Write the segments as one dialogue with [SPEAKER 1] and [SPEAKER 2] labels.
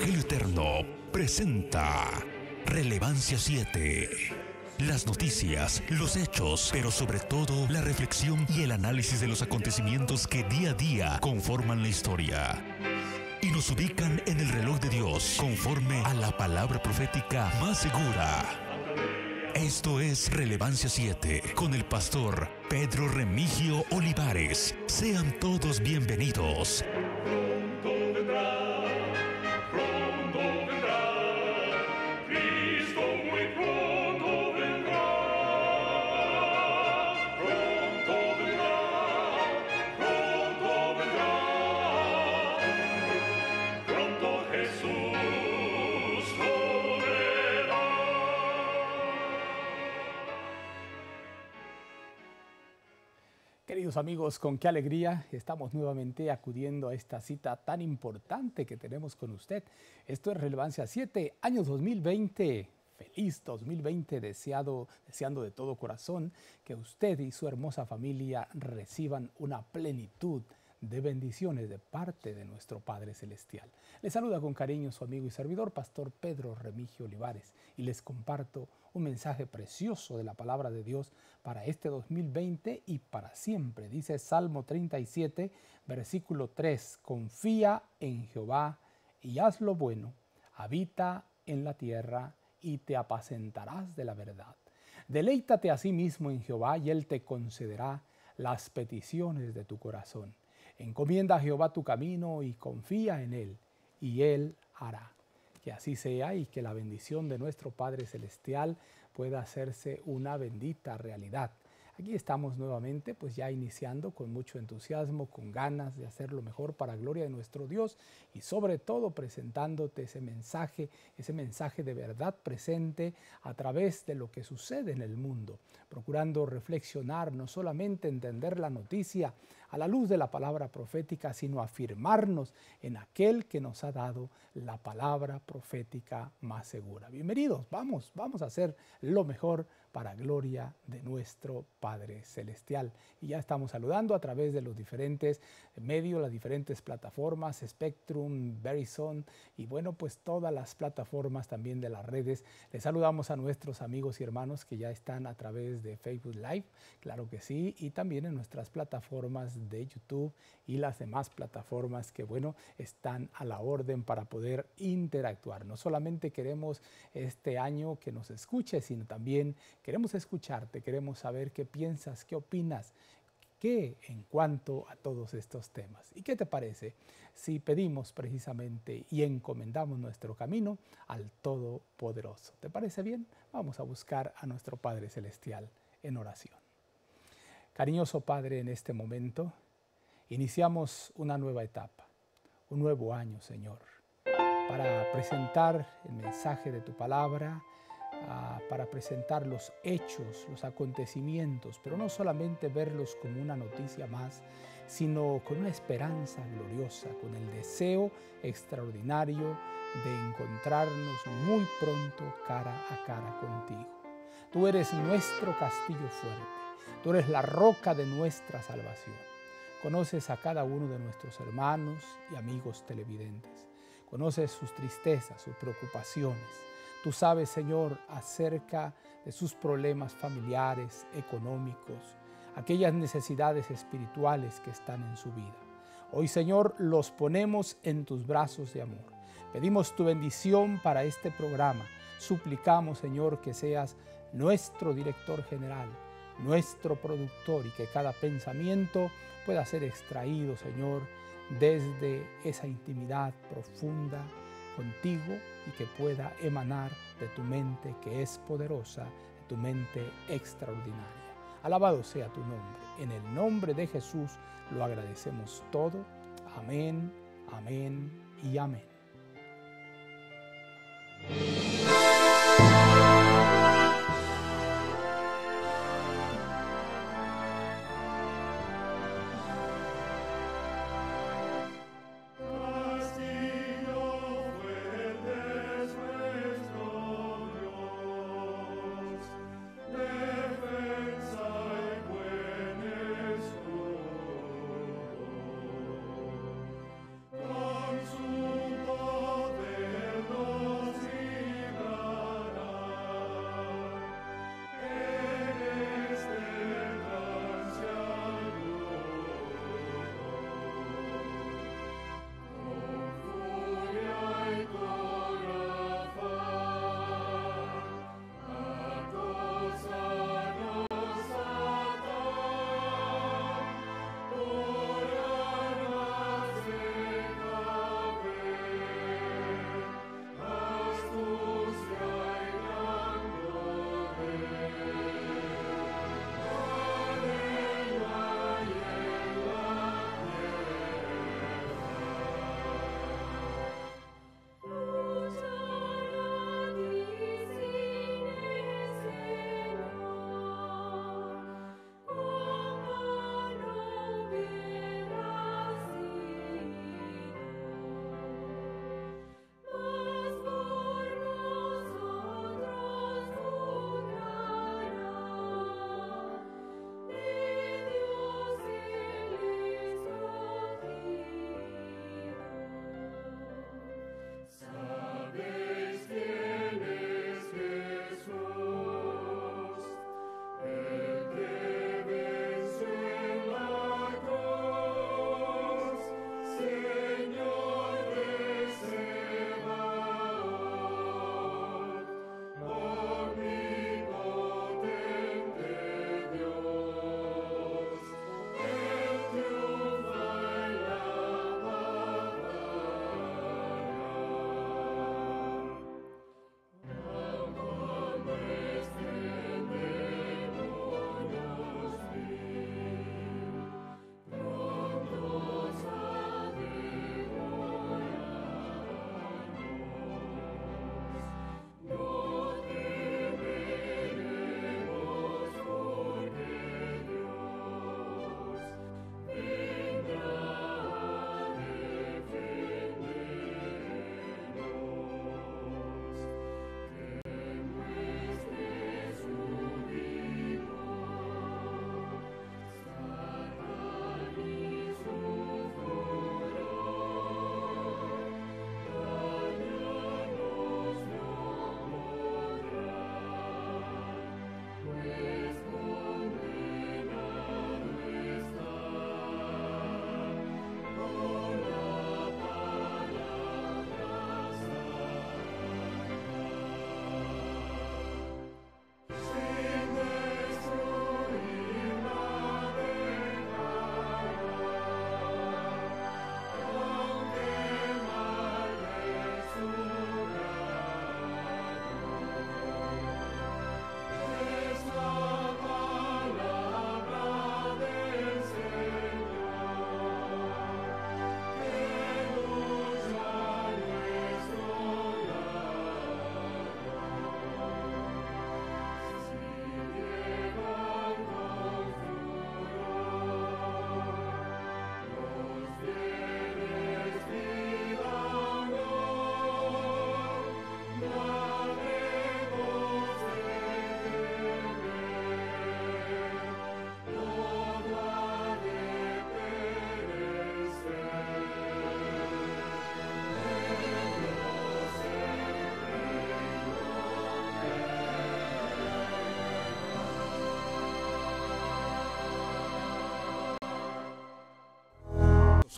[SPEAKER 1] Evangelio Eterno presenta Relevancia 7. Las noticias, los hechos, pero sobre todo la reflexión y el análisis de los acontecimientos que día a día conforman la historia. Y nos ubican en el reloj de Dios, conforme a la palabra profética más segura. Esto es Relevancia 7 con el pastor Pedro Remigio Olivares. Sean todos bienvenidos.
[SPEAKER 2] con qué alegría estamos nuevamente acudiendo a esta cita tan importante que tenemos con usted. Esto es Relevancia 7, años 2020. Feliz 2020, deseado, deseando de todo corazón que usted y su hermosa familia reciban una plenitud de bendiciones de parte de nuestro Padre Celestial. Les saluda con cariño su amigo y servidor, Pastor Pedro Remigio Olivares, y les comparto un mensaje precioso de la palabra de Dios para este 2020 y para siempre. Dice Salmo 37, versículo 3, confía en Jehová y haz lo bueno, habita en la tierra y te apacentarás de la verdad. Deleítate a sí mismo en Jehová y él te concederá las peticiones de tu corazón. Encomienda a Jehová tu camino y confía en él y él hará que así sea y que la bendición de nuestro Padre Celestial pueda hacerse una bendita realidad. Aquí estamos nuevamente, pues ya iniciando con mucho entusiasmo, con ganas de hacer lo mejor para gloria de nuestro Dios y sobre todo presentándote ese mensaje, ese mensaje de verdad presente a través de lo que sucede en el mundo, procurando reflexionar, no solamente entender la noticia a la luz de la palabra profética, sino afirmarnos en aquel que nos ha dado la palabra profética más segura. Bienvenidos, vamos, vamos a hacer lo mejor para gloria de nuestro Padre Celestial. Y ya estamos saludando a través de los diferentes medios, las diferentes plataformas, Spectrum, Verizon y bueno, pues todas las plataformas también de las redes. Les saludamos a nuestros amigos y hermanos que ya están a través de Facebook Live, claro que sí, y también en nuestras plataformas de YouTube y las demás plataformas que, bueno, están a la orden para poder interactuar. No solamente queremos este año que nos escuches, sino también queremos escucharte, queremos saber qué piensas, qué opinas, qué en cuanto a todos estos temas. ¿Y qué te parece si pedimos precisamente y encomendamos nuestro camino al Todopoderoso? ¿Te parece bien? Vamos a buscar a nuestro Padre Celestial en oración. Cariñoso Padre, en este momento iniciamos una nueva etapa, un nuevo año, Señor, para presentar el mensaje de tu palabra, ah, para presentar los hechos, los acontecimientos, pero no solamente verlos como una noticia más, sino con una esperanza gloriosa, con el deseo extraordinario de encontrarnos muy pronto cara a cara contigo. Tú eres nuestro castillo fuerte Tú eres la roca de nuestra salvación. Conoces a cada uno de nuestros hermanos y amigos televidentes. Conoces sus tristezas, sus preocupaciones. Tú sabes, Señor, acerca de sus problemas familiares, económicos, aquellas necesidades espirituales que están en su vida. Hoy, Señor, los ponemos en tus brazos de amor. Pedimos tu bendición para este programa. Suplicamos, Señor, que seas nuestro director general nuestro productor y que cada pensamiento pueda ser extraído, Señor, desde esa intimidad profunda contigo y que pueda emanar de tu mente que es poderosa, de tu mente extraordinaria. Alabado sea tu nombre. En el nombre de Jesús lo agradecemos todo. Amén, amén y amén.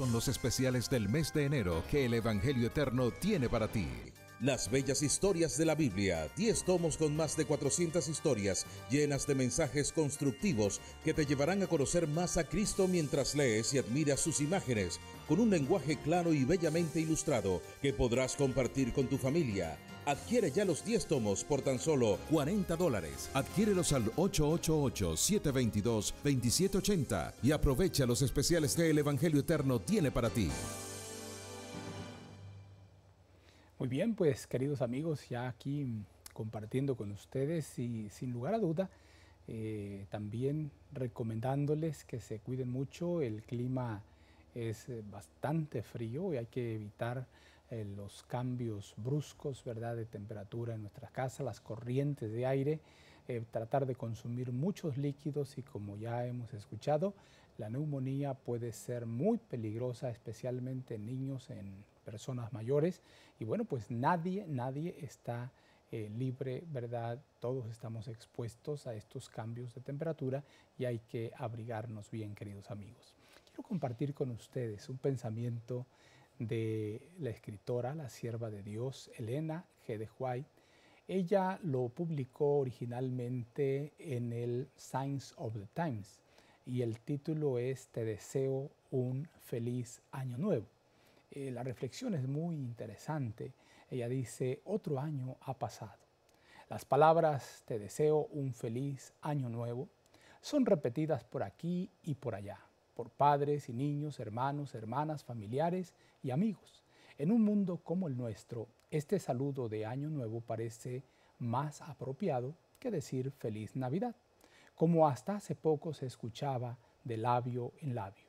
[SPEAKER 1] son los especiales del mes de enero que el Evangelio Eterno tiene para ti. Las bellas historias de la Biblia, 10 tomos con más de 400 historias llenas de mensajes constructivos que te llevarán a conocer más a Cristo mientras lees y admiras sus imágenes, con un lenguaje claro y bellamente ilustrado que podrás compartir con tu familia. Adquiere ya los 10 tomos por tan solo 40 dólares. Adquiérelos al 888-722-2780 y aprovecha los especiales que el Evangelio Eterno tiene para ti.
[SPEAKER 2] Muy bien, pues queridos amigos, ya aquí compartiendo con ustedes y sin lugar a duda, eh, también recomendándoles que se cuiden mucho, el clima es eh, bastante frío y hay que evitar eh, los cambios bruscos ¿verdad? de temperatura en nuestras casas, las corrientes de aire, eh, tratar de consumir muchos líquidos y como ya hemos escuchado, la neumonía puede ser muy peligrosa, especialmente en niños, en personas mayores. Y bueno, pues nadie, nadie está eh, libre, ¿verdad? Todos estamos expuestos a estos cambios de temperatura y hay que abrigarnos bien, queridos amigos. Quiero compartir con ustedes un pensamiento de la escritora, la sierva de Dios, Elena G. de White. Ella lo publicó originalmente en el Science of the Times y el título es Te deseo un feliz año nuevo. Eh, la reflexión es muy interesante. Ella dice, otro año ha pasado. Las palabras Te deseo un feliz año nuevo son repetidas por aquí y por allá por padres y niños, hermanos, hermanas, familiares y amigos. En un mundo como el nuestro, este saludo de Año Nuevo parece más apropiado que decir Feliz Navidad, como hasta hace poco se escuchaba de labio en labio.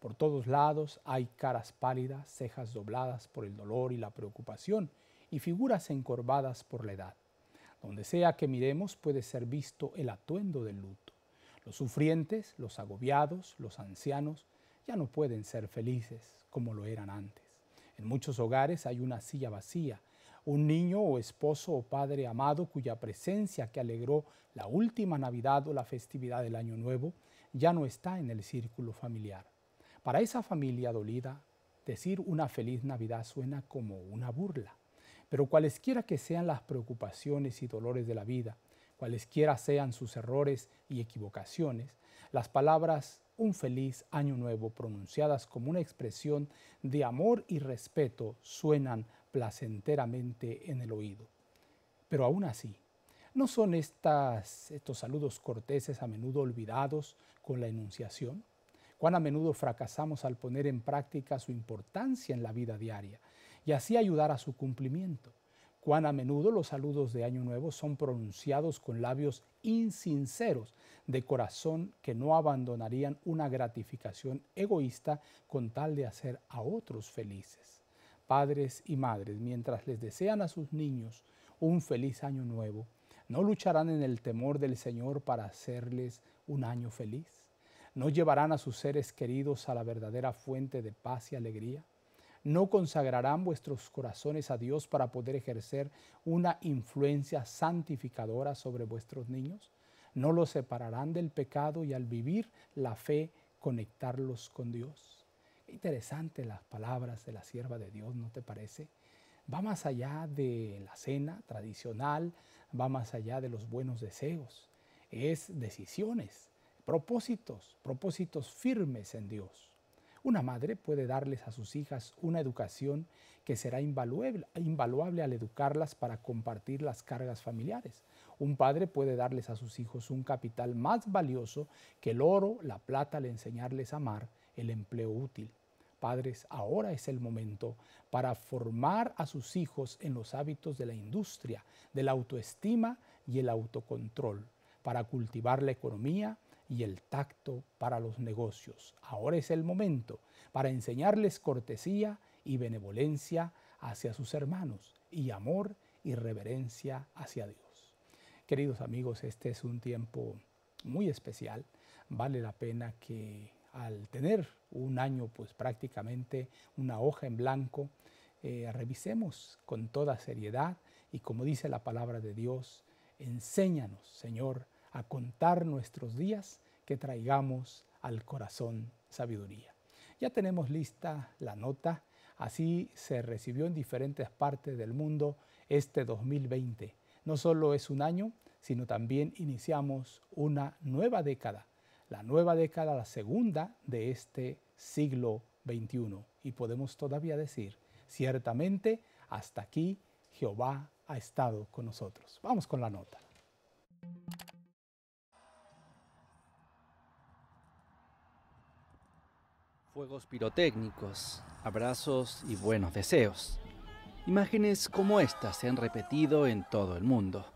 [SPEAKER 2] Por todos lados hay caras pálidas, cejas dobladas por el dolor y la preocupación y figuras encorvadas por la edad. Donde sea que miremos puede ser visto el atuendo del luto. Los sufrientes, los agobiados, los ancianos ya no pueden ser felices como lo eran antes. En muchos hogares hay una silla vacía, un niño o esposo o padre amado cuya presencia que alegró la última Navidad o la festividad del Año Nuevo ya no está en el círculo familiar. Para esa familia dolida, decir una feliz Navidad suena como una burla. Pero cualesquiera que sean las preocupaciones y dolores de la vida, cualesquiera sean sus errores y equivocaciones, las palabras un feliz año nuevo pronunciadas como una expresión de amor y respeto suenan placenteramente en el oído. Pero aún así, ¿no son estos saludos corteses a menudo olvidados con la enunciación? cuán a menudo fracasamos al poner en práctica su importancia en la vida diaria y así ayudar a su cumplimiento. Cuán a menudo los saludos de Año Nuevo son pronunciados con labios insinceros, de corazón que no abandonarían una gratificación egoísta con tal de hacer a otros felices. Padres y madres, mientras les desean a sus niños un feliz Año Nuevo, no lucharán en el temor del Señor para hacerles un año feliz. No llevarán a sus seres queridos a la verdadera fuente de paz y alegría no consagrarán vuestros corazones a Dios para poder ejercer una influencia santificadora sobre vuestros niños? ¿No los separarán del pecado y al vivir la fe conectarlos con Dios? Interesantes las palabras de la sierva de Dios, ¿no te parece? Va más allá de la cena tradicional, va más allá de los buenos deseos, es decisiones, propósitos, propósitos firmes en Dios. Una madre puede darles a sus hijas una educación que será invaluable, al educarlas para compartir las cargas familiares. Un padre puede darles a sus hijos un capital más valioso que el oro, la plata, al enseñarles a amar el empleo útil. Padres, ahora es el momento para formar a sus hijos en los hábitos de la industria, de la autoestima y el autocontrol, para cultivar la economía, y el tacto para los negocios. Ahora es el momento para enseñarles cortesía y benevolencia hacia sus hermanos y amor y reverencia hacia Dios. Queridos amigos, este es un tiempo muy especial. Vale la pena que al tener un año, pues prácticamente una hoja en blanco, eh, revisemos con toda seriedad y como dice la palabra de Dios, enséñanos, Señor, a contar nuestros días, que traigamos al corazón sabiduría. Ya tenemos lista la nota, así se recibió en diferentes partes del mundo este 2020. No solo es un año, sino también iniciamos una nueva década, la nueva década, la segunda de este siglo XXI. Y podemos todavía decir, ciertamente, hasta aquí Jehová ha estado con nosotros. Vamos con la nota.
[SPEAKER 3] Juegos pirotécnicos, abrazos y buenos deseos. Imágenes como estas se han repetido en todo el mundo.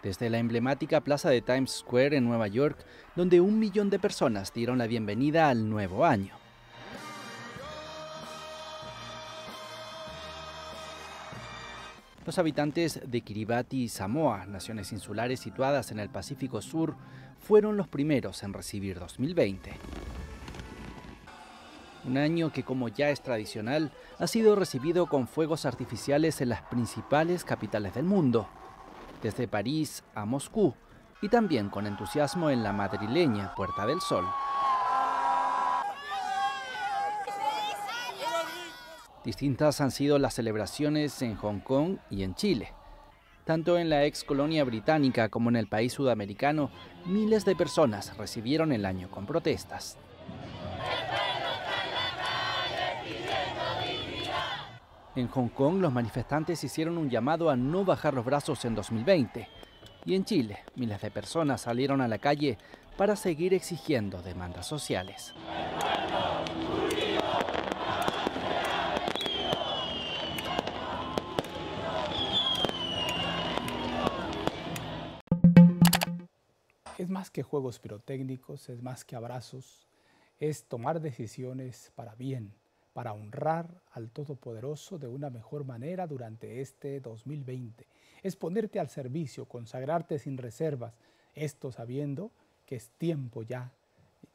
[SPEAKER 3] Desde la emblemática plaza de Times Square en Nueva York, donde un millón de personas dieron la bienvenida al nuevo año. Los habitantes de Kiribati y Samoa, naciones insulares situadas en el Pacífico Sur, fueron los primeros en recibir 2020. Un año que, como ya es tradicional, ha sido recibido con fuegos artificiales en las principales capitales del mundo, desde París a Moscú, y también con entusiasmo en la madrileña Puerta del Sol. Distintas han sido las celebraciones en Hong Kong y en Chile. Tanto en la ex colonia británica como en el país sudamericano, miles de personas recibieron el año con protestas. En Hong Kong, los manifestantes hicieron un llamado a no bajar los brazos en 2020. Y en Chile, miles de personas salieron a la calle para seguir exigiendo demandas sociales.
[SPEAKER 2] Es más que juegos pirotécnicos, es más que abrazos, es tomar decisiones para bien, para honrar al Todopoderoso de una mejor manera durante este 2020. Es ponerte al servicio, consagrarte sin reservas, esto sabiendo que es tiempo ya,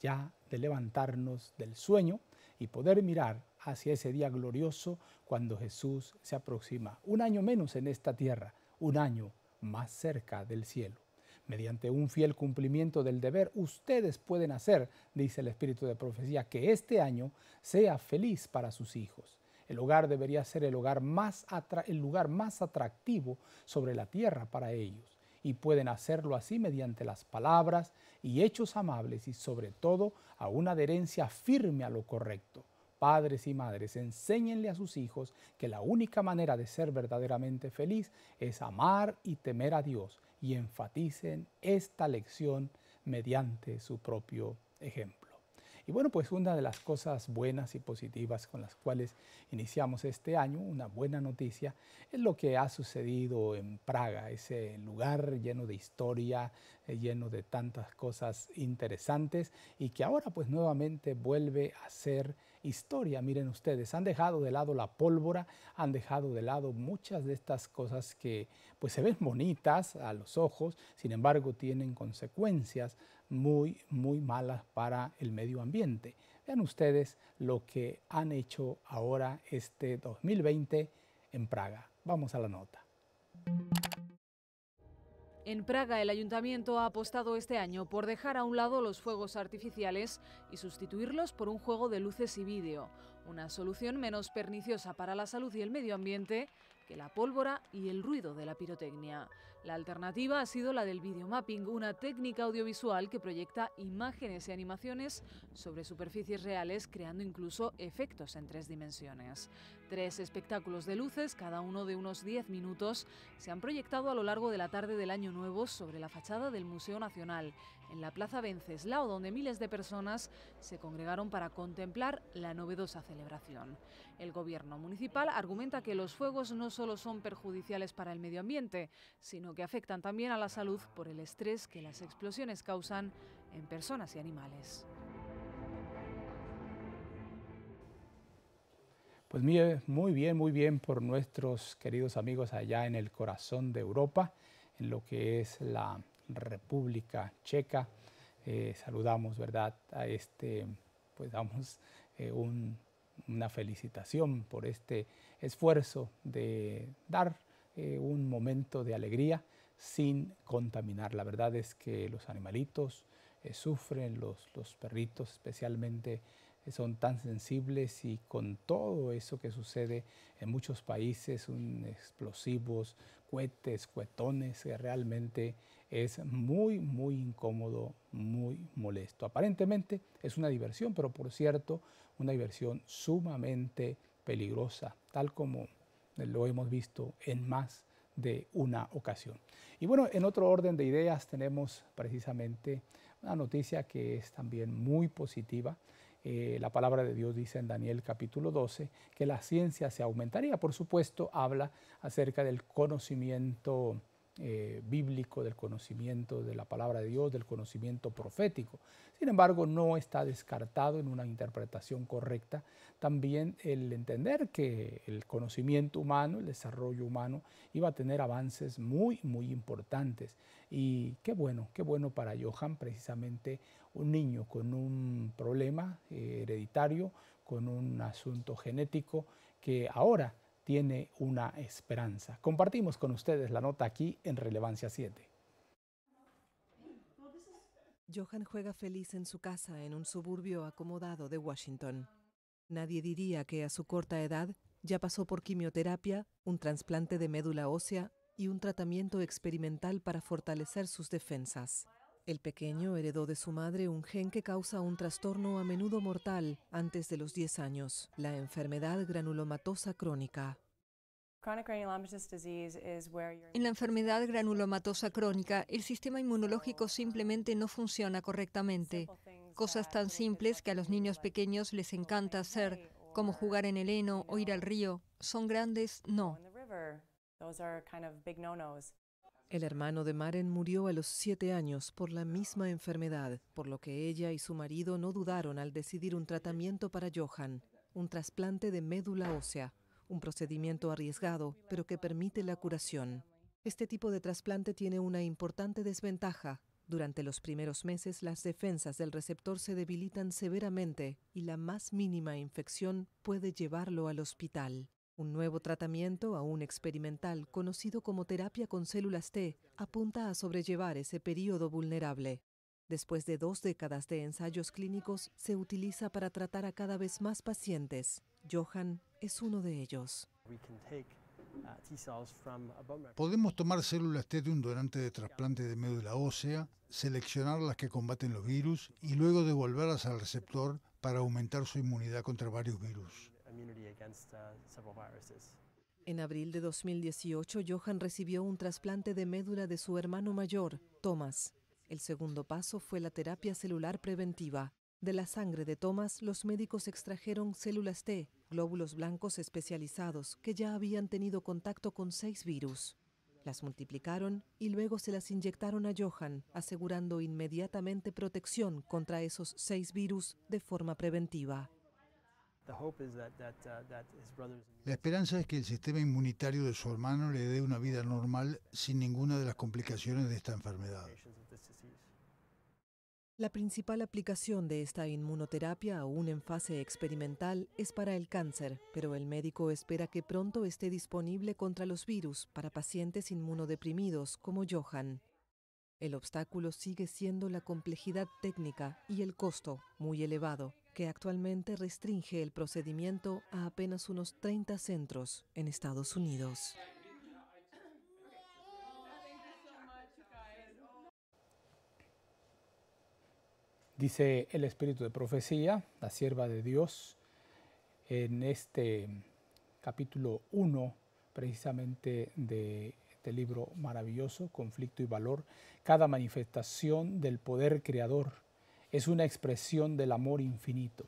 [SPEAKER 2] ya de levantarnos del sueño y poder mirar hacia ese día glorioso cuando Jesús se aproxima. Un año menos en esta tierra, un año más cerca del cielo. Mediante un fiel cumplimiento del deber, ustedes pueden hacer, dice el Espíritu de Profecía, que este año sea feliz para sus hijos. El hogar debería ser el, hogar el lugar más atractivo sobre la tierra para ellos. Y pueden hacerlo así mediante las palabras y hechos amables y sobre todo a una adherencia firme a lo correcto. Padres y madres, enséñenle a sus hijos que la única manera de ser verdaderamente feliz es amar y temer a Dios y enfaticen esta lección mediante su propio ejemplo. Y bueno, pues una de las cosas buenas y positivas con las cuales iniciamos este año, una buena noticia, es lo que ha sucedido en Praga, ese lugar lleno de historia, eh, lleno de tantas cosas interesantes y que ahora pues nuevamente vuelve a ser historia, miren ustedes, han dejado de lado la pólvora, han dejado de lado muchas de estas cosas que pues se ven bonitas a los ojos, sin embargo tienen consecuencias muy, muy malas para el medio ambiente. Vean ustedes lo que han hecho ahora este 2020 en Praga. Vamos a la nota.
[SPEAKER 4] En Praga, el ayuntamiento ha apostado este año por dejar a un lado los fuegos artificiales y sustituirlos por un juego de luces y vídeo, una solución menos perniciosa para la salud y el medio ambiente que la pólvora y el ruido de la pirotecnia. La alternativa ha sido la del videomapping, una técnica audiovisual que proyecta imágenes y animaciones sobre superficies reales, creando incluso efectos en tres dimensiones. Tres espectáculos de luces, cada uno de unos 10 minutos, se han proyectado a lo largo de la tarde del Año Nuevo sobre la fachada del Museo Nacional, en la Plaza Venceslao, donde miles de personas se congregaron para contemplar la novedosa celebración. El gobierno municipal argumenta que los fuegos no solo son perjudiciales para el medio ambiente, sino que afectan también a la salud por el estrés que las explosiones causan en personas y animales.
[SPEAKER 2] Pues muy bien, muy bien por nuestros queridos amigos allá en el corazón de Europa, en lo que es la República Checa. Eh, saludamos, ¿verdad? A este, pues damos eh, una felicitación por este esfuerzo de dar eh, un momento de alegría sin contaminar. La verdad es que los animalitos sufren, los perritos especialmente son tan sensibles y con todo eso que sucede en muchos países, explosivos, cohetes, cuetones, que realmente es muy, muy incómodo, muy molesto. Aparentemente es una diversión, pero por cierto, una diversión sumamente peligrosa, tal como lo hemos visto en más de una ocasión. Y bueno, en otro orden de ideas tenemos precisamente una noticia que es también muy positiva. Eh, la palabra de Dios dice en Daniel capítulo 12 que la ciencia se aumentaría. Por supuesto, habla acerca del conocimiento eh, bíblico, del conocimiento de la palabra de Dios, del conocimiento profético. Sin embargo, no está descartado en una interpretación correcta también el entender que el conocimiento humano, el desarrollo humano, iba a tener avances muy, muy importantes. Y qué bueno, qué bueno para Johan precisamente un niño con un problema eh, hereditario, con un asunto genético que ahora tiene una esperanza. Compartimos con ustedes la nota aquí en Relevancia 7.
[SPEAKER 4] Johan juega feliz en su casa en un suburbio acomodado de Washington. Nadie diría que a su corta edad ya pasó por quimioterapia, un trasplante de médula ósea y un tratamiento experimental para fortalecer sus defensas. El pequeño heredó de su madre un gen que causa un trastorno a menudo mortal antes de los 10 años, la enfermedad granulomatosa crónica. En la enfermedad granulomatosa crónica, el sistema inmunológico simplemente no funciona correctamente. Cosas tan simples que a los niños pequeños les encanta hacer, como jugar en el heno o ir al río, son grandes, no. El hermano de Maren murió a los siete años por la misma enfermedad, por lo que ella y su marido no dudaron al decidir un tratamiento para Johan, un trasplante de médula ósea, un procedimiento arriesgado, pero que permite la curación. Este tipo de trasplante tiene una importante desventaja. Durante los primeros meses las defensas del receptor se debilitan severamente y la más mínima infección puede llevarlo al hospital. Un nuevo tratamiento, aún experimental, conocido como terapia con células T, apunta a sobrellevar ese periodo vulnerable. Después de dos décadas de ensayos clínicos, se utiliza para tratar a cada vez más pacientes. Johan es uno de
[SPEAKER 5] ellos. Uh,
[SPEAKER 6] Podemos tomar células T de un donante de trasplante de médula ósea, seleccionar las que combaten los virus y luego devolverlas al receptor para aumentar su inmunidad contra varios virus.
[SPEAKER 7] Uh,
[SPEAKER 4] en abril de 2018, Johan recibió un trasplante de médula de su hermano mayor, Thomas. El segundo paso fue la terapia celular preventiva. De la sangre de Thomas, los médicos extrajeron células T, glóbulos blancos especializados que ya habían tenido contacto con seis virus. Las multiplicaron y luego se las inyectaron a Johan, asegurando inmediatamente protección contra esos seis virus de forma preventiva. Uh, la
[SPEAKER 6] esperanza es que el sistema inmunitario de su hermano le dé una vida normal sin ninguna de las complicaciones de esta enfermedad.
[SPEAKER 4] La principal aplicación de esta inmunoterapia, aún en fase experimental, es para el cáncer, pero el médico espera que pronto esté disponible contra los virus para pacientes inmunodeprimidos como Johan. El obstáculo sigue siendo la complejidad técnica y el costo, muy elevado, que actualmente restringe el procedimiento a apenas unos 30 centros en Estados Unidos. Dice el Espíritu
[SPEAKER 2] de Profecía, la sierva de Dios, en este capítulo 1, precisamente de este libro maravilloso, Conflicto y Valor, cada manifestación del poder creador es una expresión del amor infinito.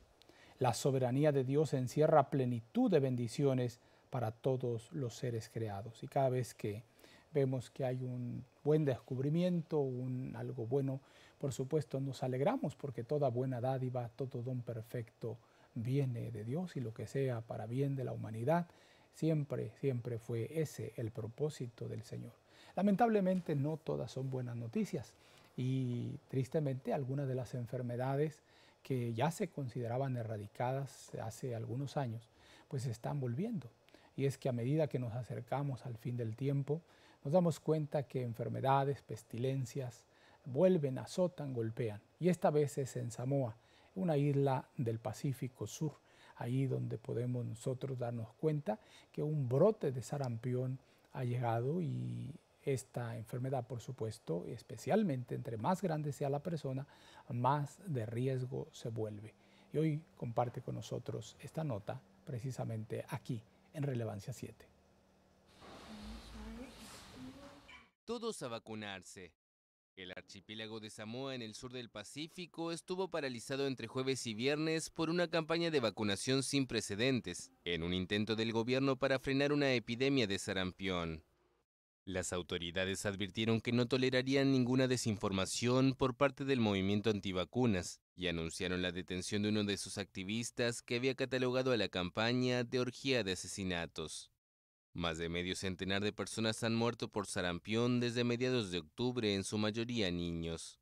[SPEAKER 2] La soberanía de Dios encierra plenitud de bendiciones para todos los seres creados. Y cada vez que vemos que hay un buen descubrimiento, un algo bueno, por supuesto nos alegramos porque toda buena dádiva, todo don perfecto viene de Dios y lo que sea para bien de la humanidad, siempre, siempre fue ese el propósito del Señor. Lamentablemente no todas son buenas noticias y tristemente algunas de las enfermedades que ya se consideraban erradicadas hace algunos años, pues se están volviendo. Y es que a medida que nos acercamos al fin del tiempo, nos damos cuenta que enfermedades, pestilencias, vuelven, azotan, golpean. Y esta vez es en Samoa, una isla del Pacífico Sur, ahí donde podemos nosotros darnos cuenta que un brote de sarampión ha llegado y esta enfermedad, por supuesto, especialmente entre más grande sea la persona, más de riesgo se vuelve. Y hoy comparte con nosotros esta nota precisamente aquí en Relevancia 7.
[SPEAKER 8] Todos a vacunarse. El archipiélago de Samoa en el sur del Pacífico estuvo paralizado entre jueves y viernes por una campaña de vacunación sin precedentes, en un intento del gobierno para frenar una epidemia de sarampión. Las autoridades advirtieron que no tolerarían ninguna desinformación por parte del movimiento antivacunas y anunciaron la detención de uno de sus activistas que había catalogado a la campaña de orgía de asesinatos. Más de medio centenar de personas han muerto por sarampión desde mediados de octubre, en su mayoría niños.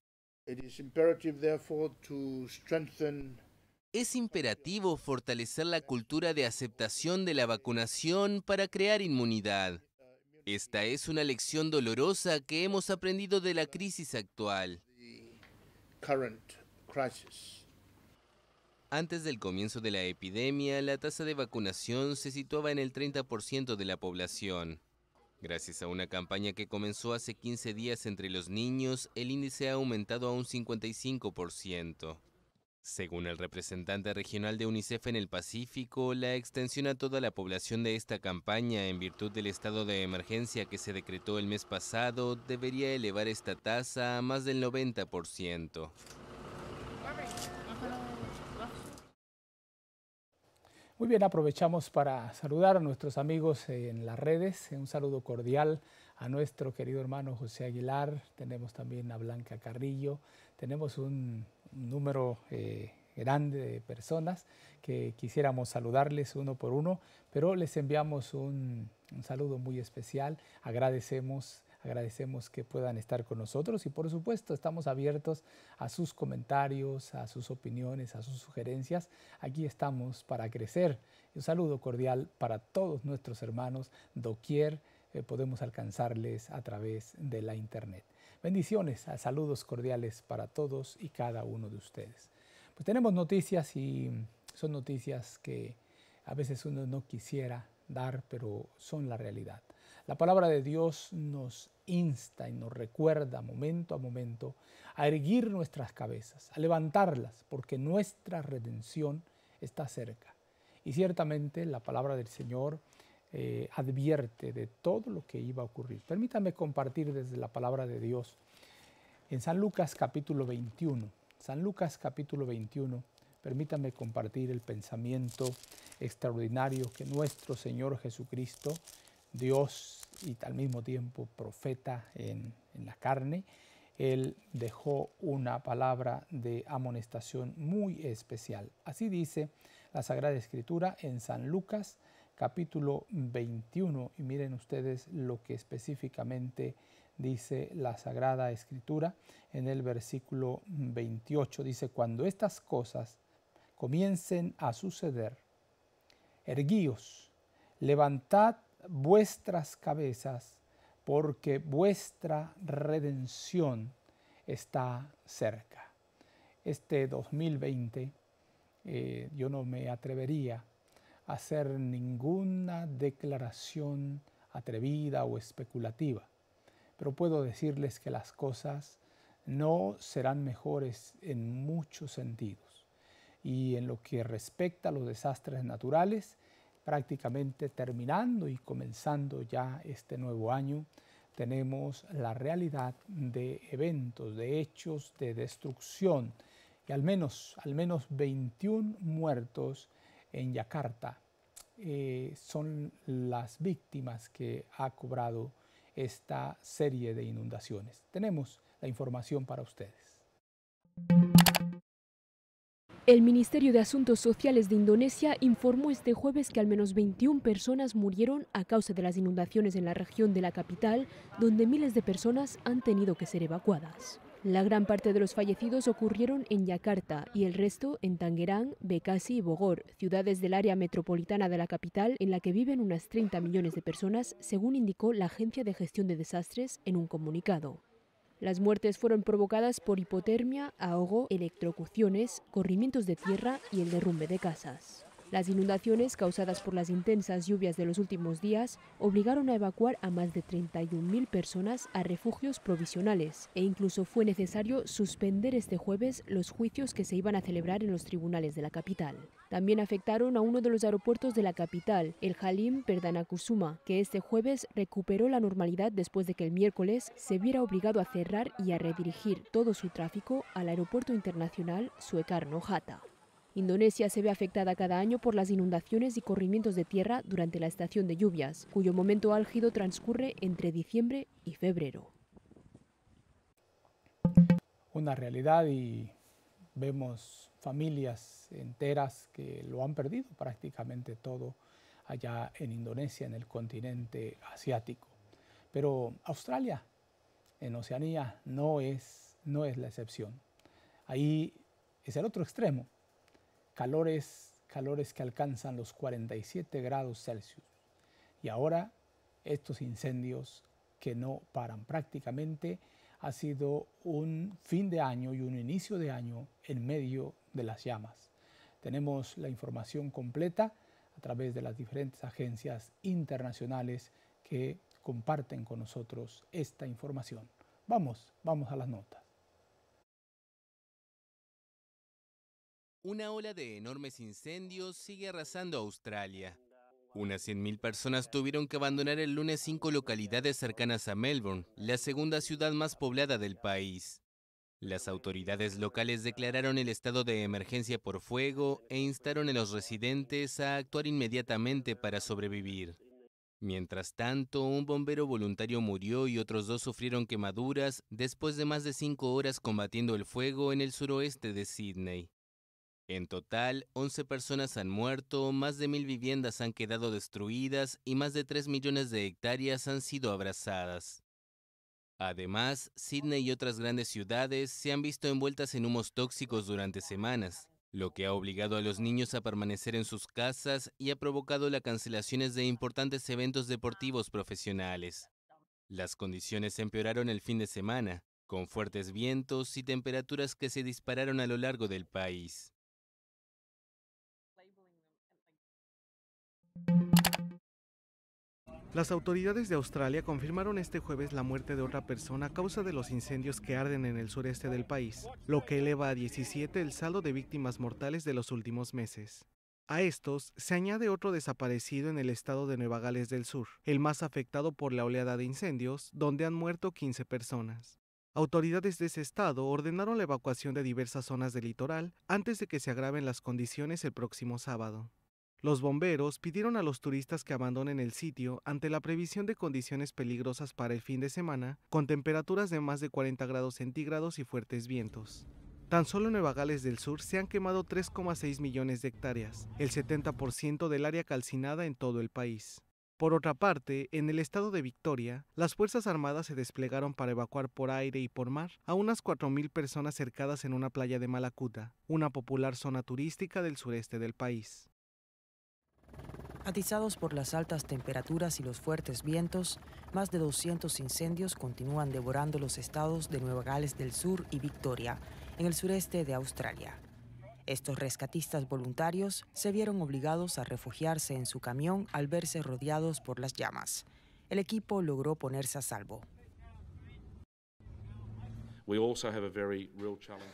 [SPEAKER 8] Es imperativo fortalecer la cultura de aceptación de la vacunación para crear inmunidad. Esta es una lección dolorosa que hemos aprendido de la crisis actual. Antes del comienzo de la epidemia, la tasa de vacunación se situaba en el 30% de la población. Gracias a una campaña que comenzó hace 15 días entre los niños, el índice ha aumentado a un 55%. Según el representante regional de UNICEF en el Pacífico, la extensión a toda la población de esta campaña en virtud del estado de emergencia que se decretó el mes pasado debería elevar esta tasa a más del 90%.
[SPEAKER 2] Muy bien, aprovechamos para saludar a nuestros amigos en las redes. Un saludo cordial a nuestro querido hermano José Aguilar. Tenemos también a Blanca Carrillo. Tenemos un número eh, grande de personas que quisiéramos saludarles uno por uno, pero les enviamos un, saludo muy especial. Agradecemos agradecemos que puedan estar con nosotros y por supuesto estamos abiertos a sus comentarios, a sus opiniones, a sus sugerencias. Aquí estamos para crecer. Un saludo cordial para todos nuestros hermanos, doquier eh, podemos alcanzarles a través de la internet. Bendiciones, ah, saludos cordiales para todos y cada uno de ustedes. Pues tenemos noticias y son noticias que a veces uno no quisiera dar, pero son la realidad. La palabra de Dios nos insta y nos recuerda momento a momento a erguir nuestras cabezas, a levantarlas, porque nuestra redención está cerca. Y ciertamente la palabra del Señor eh, advierte de todo lo que iba a ocurrir. Permítame compartir desde la palabra de Dios en San Lucas capítulo 21. San Lucas capítulo 21, permítame compartir el pensamiento extraordinario que nuestro Señor Jesucristo, Dios y al mismo tiempo profeta en la carne, él dejó una palabra de amonestación muy especial. Así dice la Sagrada Escritura en San Lucas capítulo 21 y miren ustedes lo que específicamente dice la Sagrada Escritura en el versículo 28. Dice, cuando estas cosas comiencen a suceder, erguíos, levantad vuestras cabezas, porque vuestra redención está cerca. Este 2020 eh, yo no me atrevería a hacer ninguna declaración atrevida o especulativa, pero puedo decirles que las cosas no serán mejores en muchos sentidos. Y en lo que respecta a los desastres naturales, prácticamente terminando y comenzando ya este nuevo año, tenemos la realidad de eventos, de hechos de destrucción y al menos, al menos 21 muertos en Yakarta eh, son las víctimas que ha cobrado esta serie de inundaciones. Tenemos la información para ustedes.
[SPEAKER 9] El Ministerio de Asuntos Sociales de Indonesia informó este jueves que al menos 21 personas murieron a causa de las inundaciones en la región de la capital, donde miles de personas han tenido que ser evacuadas. La gran parte de los fallecidos ocurrieron en Yakarta y el resto en Tangerang, Bekasi y Bogor, ciudades del área metropolitana de la capital en la que viven unas 30 millones de personas, según indicó la Agencia de Gestión de Desastres en un comunicado. Las muertes fueron provocadas por hipotermia, ahogo, electrocuciones, corrimientos de tierra y el derrumbe de casas. Las inundaciones causadas por las intensas lluvias de los últimos días obligaron a evacuar a más de 31.000 personas a refugios provisionales e incluso fue necesario suspender este jueves los juicios que se iban a celebrar en los tribunales de la capital. También afectaron a uno de los aeropuertos de la capital, el Halim Perdanakusuma, que este jueves recuperó la normalidad después de que el miércoles se viera obligado a cerrar y a redirigir todo su tráfico al aeropuerto internacional suecarno hatta Indonesia se ve afectada cada año por las inundaciones y corrimientos de tierra durante la estación de lluvias, cuyo momento álgido transcurre entre diciembre y febrero.
[SPEAKER 2] Una realidad y vemos familias enteras que lo han perdido prácticamente todo allá en Indonesia, en el continente asiático. Pero Australia, en Oceanía, no es, no es la excepción. Ahí es el otro extremo calores, calores que alcanzan los 47 grados Celsius. Y ahora estos incendios que no paran prácticamente, ha sido un fin de año y un inicio de año en medio de las llamas. Tenemos la información completa a través de las diferentes agencias internacionales que comparten con nosotros esta información. Vamos, vamos a las notas.
[SPEAKER 8] Una ola de enormes incendios sigue arrasando a Australia. Unas 100.000 personas tuvieron que abandonar el lunes cinco localidades cercanas a Melbourne, la segunda ciudad más poblada del país. Las autoridades locales declararon el estado de emergencia por fuego e instaron a los residentes a actuar inmediatamente para sobrevivir. Mientras tanto, un bombero voluntario murió y otros dos sufrieron quemaduras después de más de cinco horas combatiendo el fuego en el suroeste de Sydney. En total, 11 personas han muerto, más de mil viviendas han quedado destruidas y más de 3 millones de hectáreas han sido abrazadas. Además, Sydney y otras grandes ciudades se han visto envueltas en humos tóxicos durante semanas, lo que ha obligado a los niños a permanecer en sus casas y ha provocado las cancelaciones de importantes eventos deportivos profesionales. Las condiciones empeoraron el fin de semana, con fuertes vientos y temperaturas que se dispararon a lo largo del país.
[SPEAKER 10] Las autoridades de Australia confirmaron este jueves la muerte de otra persona a causa de los incendios que arden en el sureste del país, lo que eleva a 17 el saldo de víctimas mortales de los últimos meses. A estos se añade otro desaparecido en el estado de Nueva Gales del Sur, el más afectado por la oleada de incendios, donde han muerto 15 personas. Autoridades de ese estado ordenaron la evacuación de diversas zonas del litoral antes de que se agraven las condiciones el próximo sábado. Los bomberos pidieron a los turistas que abandonen el sitio ante la previsión de condiciones peligrosas para el fin de semana, con temperaturas de más de 40 grados centígrados y fuertes vientos. Tan solo en Nueva Gales del Sur se han quemado 3,6 millones de hectáreas, el 70% del área calcinada en todo el país. Por otra parte, en el estado de Victoria, las Fuerzas Armadas se desplegaron para evacuar por aire y por mar a unas 4.000 personas cercadas en una playa de Malacuta, una popular zona turística del sureste del país.
[SPEAKER 5] Atizados por las altas temperaturas y los fuertes vientos, más de 200 incendios continúan devorando los estados de Nueva Gales del Sur y Victoria, en el sureste de Australia. Estos rescatistas voluntarios se vieron obligados a refugiarse en su camión al verse rodeados por las llamas. El equipo logró ponerse a salvo.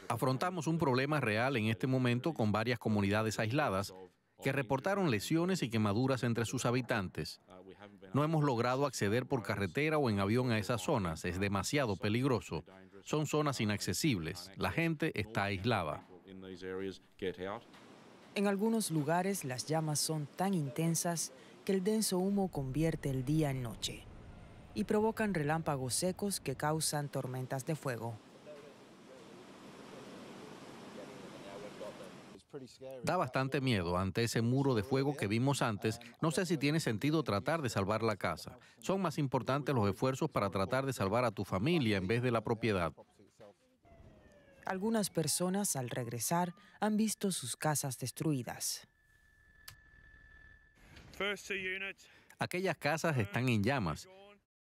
[SPEAKER 1] Afrontamos un problema real en este momento con varias comunidades aisladas que reportaron lesiones y quemaduras entre sus habitantes. No hemos logrado acceder por carretera o en avión a esas zonas, es demasiado peligroso. Son zonas inaccesibles, la gente está aislada.
[SPEAKER 5] En algunos lugares las llamas son tan intensas que el denso humo convierte el día en noche y provocan relámpagos secos que causan tormentas de fuego.
[SPEAKER 1] Da bastante miedo ante ese muro de fuego que vimos antes. No sé si tiene sentido tratar de salvar la casa. Son más importantes los esfuerzos para tratar de salvar a tu familia en vez de la propiedad.
[SPEAKER 5] Algunas personas al regresar han visto sus casas destruidas.
[SPEAKER 1] Aquellas casas están en llamas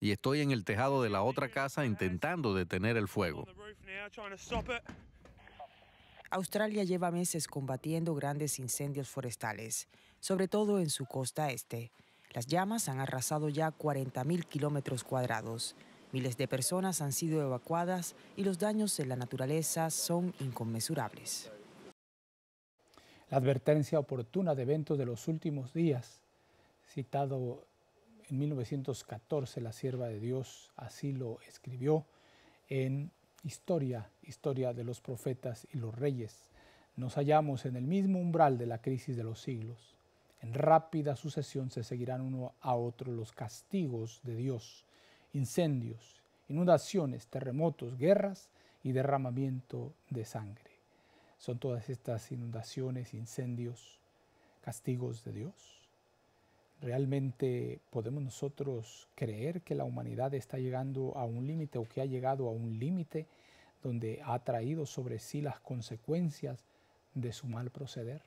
[SPEAKER 1] y estoy en el tejado de la otra casa intentando detener el fuego.
[SPEAKER 5] Australia lleva meses combatiendo grandes incendios forestales, sobre todo en su costa este. Las llamas han arrasado ya 40.000 kilómetros cuadrados. Miles de personas han sido evacuadas y los daños en la naturaleza son inconmensurables.
[SPEAKER 2] La advertencia oportuna de eventos de los últimos días, citado en 1914, la sierva de Dios así lo escribió en historia, historia de los profetas y los reyes. Nos hallamos en el mismo umbral de la crisis de los siglos. En rápida sucesión se seguirán uno a otro los castigos de Dios, incendios, inundaciones, terremotos, guerras y derramamiento de sangre. Son todas estas inundaciones, incendios, castigos de Dios. ¿Realmente podemos nosotros creer que la humanidad está llegando a un límite o que ha llegado a un límite donde ha traído sobre sí las consecuencias de su mal proceder.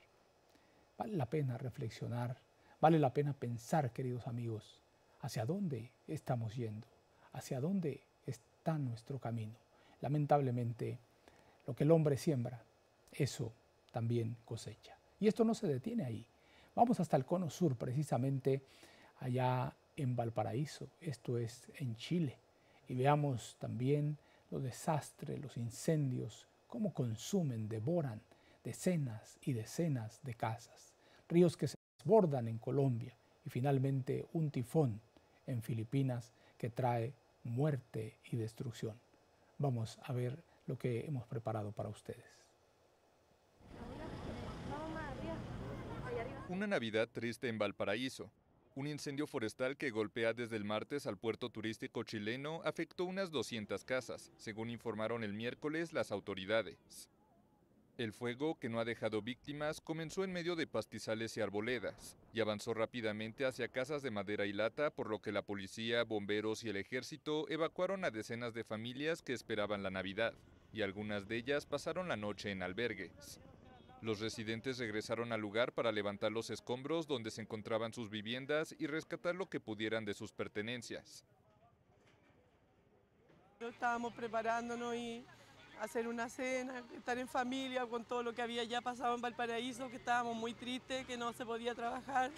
[SPEAKER 2] Vale la pena reflexionar, vale la pena pensar, queridos amigos, hacia dónde estamos yendo, hacia dónde está nuestro camino. Lamentablemente, lo que el hombre siembra, eso también cosecha. Y esto no se detiene ahí. Vamos hasta el cono sur, precisamente allá en Valparaíso, esto es en Chile, y veamos también los desastres, los incendios, cómo consumen, devoran decenas y decenas de casas, ríos que se desbordan en Colombia y finalmente un tifón en Filipinas que trae muerte y destrucción. Vamos a ver lo que hemos preparado para ustedes.
[SPEAKER 11] Una Navidad triste en Valparaíso, un incendio forestal que golpea desde el martes al puerto turístico chileno afectó unas 200 casas, según informaron el miércoles las autoridades. El fuego, que no ha dejado víctimas, comenzó en medio de pastizales y arboledas y avanzó rápidamente hacia casas de madera y lata, por lo que la policía, bomberos y el ejército evacuaron a decenas de familias que esperaban la Navidad, y algunas de ellas pasaron la noche en albergues. Los residentes regresaron al lugar para levantar los escombros donde se encontraban sus viviendas y rescatar lo que pudieran de sus pertenencias.
[SPEAKER 7] Estábamos preparándonos
[SPEAKER 4] y hacer una cena, estar en familia con todo lo que había ya pasado en Valparaíso, que estábamos muy tristes, que no se podía trabajar.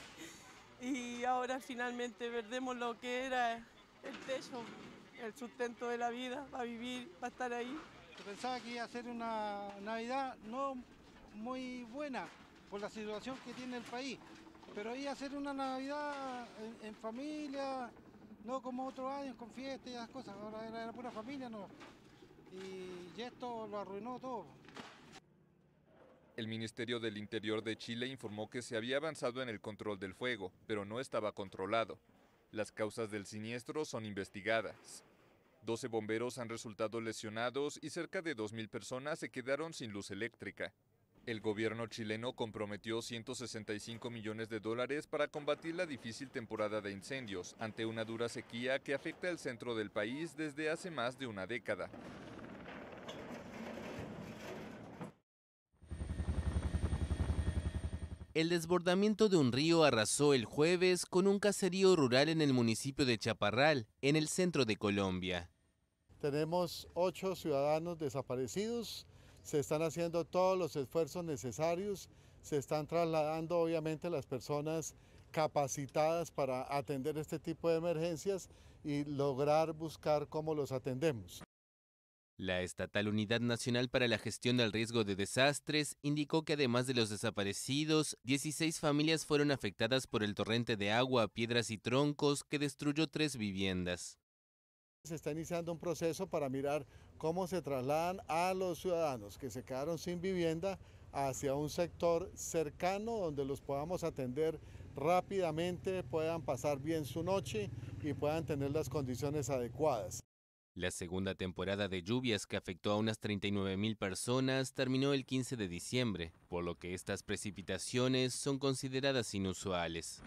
[SPEAKER 4] Y ahora finalmente
[SPEAKER 7] perdemos lo que era el techo, el sustento de la vida, para vivir,
[SPEAKER 10] para estar ahí. Pensaba que iba a ser una Navidad no muy buena por la situación que tiene el país. Pero ahí hacer una Navidad en, familia, no como otros años con fiestas y esas cosas, ahora era, pura familia, no. Y, y esto lo arruinó todo.
[SPEAKER 11] El Ministerio del Interior de Chile informó que se había avanzado en el control del fuego, pero no estaba controlado. Las causas del siniestro son investigadas. 12 bomberos han resultado lesionados y cerca de 2.000 personas se quedaron sin luz eléctrica. El gobierno chileno comprometió 165 millones de dólares para combatir la difícil temporada de incendios ante una dura sequía que afecta el centro del país desde hace más de una década.
[SPEAKER 8] El desbordamiento de un río arrasó el jueves con un caserío rural en el municipio de Chaparral, en el centro de Colombia.
[SPEAKER 10] Tenemos ocho ciudadanos desaparecidos, se están haciendo todos los esfuerzos necesarios, se están trasladando obviamente las personas capacitadas para atender este tipo de emergencias y lograr buscar cómo los atendemos.
[SPEAKER 8] La Estatal Unidad Nacional para la Gestión del Riesgo de Desastres indicó que además de los desaparecidos, 16 familias fueron afectadas por el torrente de agua, piedras y troncos que destruyó tres viviendas.
[SPEAKER 10] Se está iniciando un proceso para mirar cómo se trasladan a los ciudadanos que se quedaron sin vivienda hacia un sector cercano donde los podamos atender rápidamente, puedan pasar bien su noche y puedan tener las condiciones adecuadas.
[SPEAKER 8] La segunda temporada de lluvias que afectó a unas 39.000 personas terminó el 15 de diciembre, por lo que estas precipitaciones son consideradas inusuales.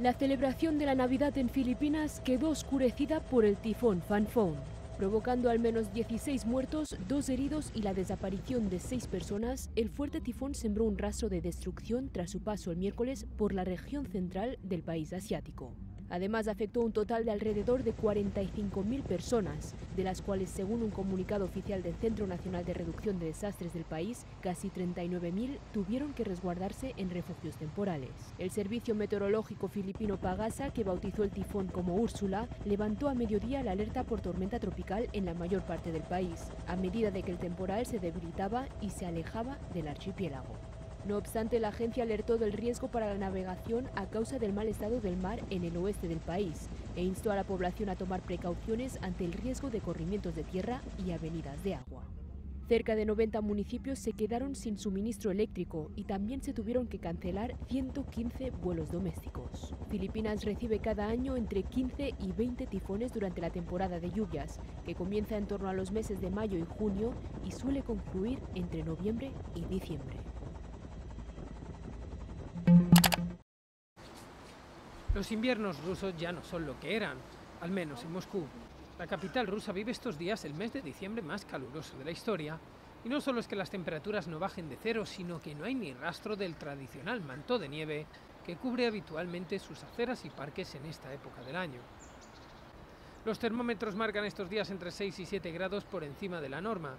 [SPEAKER 9] La celebración de la Navidad en Filipinas quedó oscurecida por el tifón Fanfón, provocando al menos 16 muertos, dos heridos y la desaparición de seis personas. El fuerte tifón sembró un raso de destrucción tras su paso el miércoles por la región central del país asiático. Además, afectó un total de alrededor de 45.000 personas, de las cuales, según un comunicado oficial del Centro Nacional de Reducción de Desastres del país, casi 39.000 tuvieron que resguardarse en refugios temporales. El servicio meteorológico filipino Pagasa, que bautizó el tifón como Úrsula, levantó a mediodía la alerta por tormenta tropical en la mayor parte del país, a medida de que el temporal se debilitaba y se alejaba del archipiélago. No obstante, la agencia alertó del riesgo para la navegación a causa del mal estado del mar en el oeste del país e instó a la población a tomar precauciones ante el riesgo de corrimientos de tierra y avenidas de agua. Cerca de 90 municipios se quedaron sin suministro eléctrico y también se tuvieron que cancelar 115 vuelos domésticos. Filipinas recibe cada año entre 15 y 20 tifones durante la temporada de lluvias, que comienza en torno a los meses de mayo y junio y suele concluir entre noviembre y diciembre.
[SPEAKER 6] Los inviernos rusos ya no son lo que eran, al menos en Moscú. La capital rusa vive estos días el mes de diciembre más caluroso de la historia, y no solo es que las temperaturas no bajen de cero, sino que no hay ni rastro del tradicional manto de nieve que cubre habitualmente sus aceras y parques en esta época del año. Los termómetros marcan estos días entre 6 y 7 grados por encima de la norma,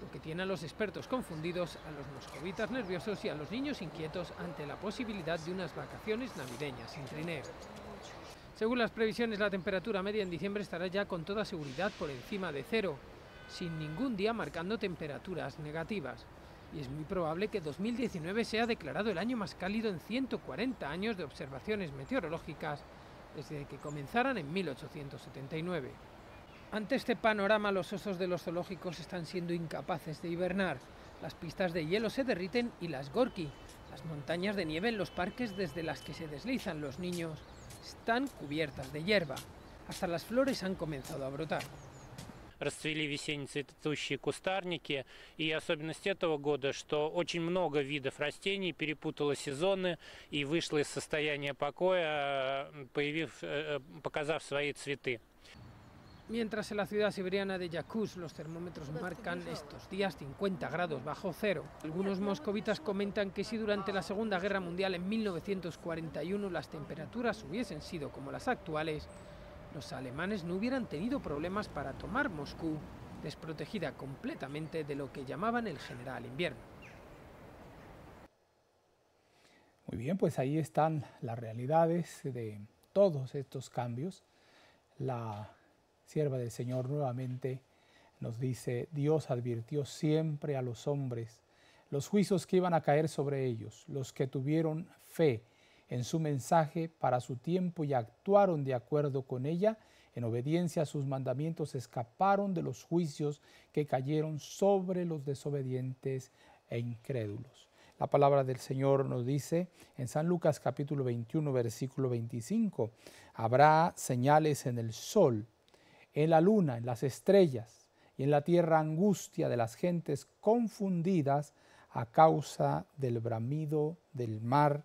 [SPEAKER 6] lo que tiene a los expertos confundidos, a los moscovitas nerviosos y a los niños inquietos ante la posibilidad de unas vacaciones navideñas sin trineo. Según las previsiones, la temperatura media en diciembre estará ya con toda seguridad por encima de cero, sin ningún día marcando temperaturas negativas. Y es muy probable que 2019 sea declarado el año más cálido en 140 años de observaciones meteorológicas desde que comenzaran en 1879. Ante este panorama, los osos de los zoológicos están siendo incapaces de hibernar. Las pistas de hielo se derriten y las gorki, las montañas de nieve en los parques desde las que se deslizan los niños, están cubiertas de hierba. Hasta las flores han comenzado a brotar. расцвели весенние цветущие кустарники. И особенность этого года, что очень много видов растений перепутало сезоны и вышло из состояния покоя, появив, э, э, показав свои цветы. Mientras en la ciudad siberiana de Yakutsk los termómetros pues marcan estos días 50 grados bajo cero, algunos moscovitas comentan que si durante la Segunda Guerra Mundial en 1941 las temperaturas hubiesen sido como las actuales, los alemanes no hubieran tenido problemas para tomar Moscú, desprotegida completamente de lo que llamaban el general invierno.
[SPEAKER 2] Muy bien, pues ahí están las realidades de todos estos cambios. La sierva del Señor, nuevamente nos dice, Dios advirtió siempre a los hombres los juicios que iban a caer sobre ellos, los que tuvieron fe en su mensaje para su tiempo y actuaron de acuerdo con ella, en obediencia a sus mandamientos, escaparon de los juicios que cayeron sobre los desobedientes e incrédulos. La palabra del Señor nos dice en San Lucas capítulo 21, versículo 25, habrá señales en el sol en la luna, en las estrellas y en la tierra angustia de las gentes confundidas a causa del bramido del mar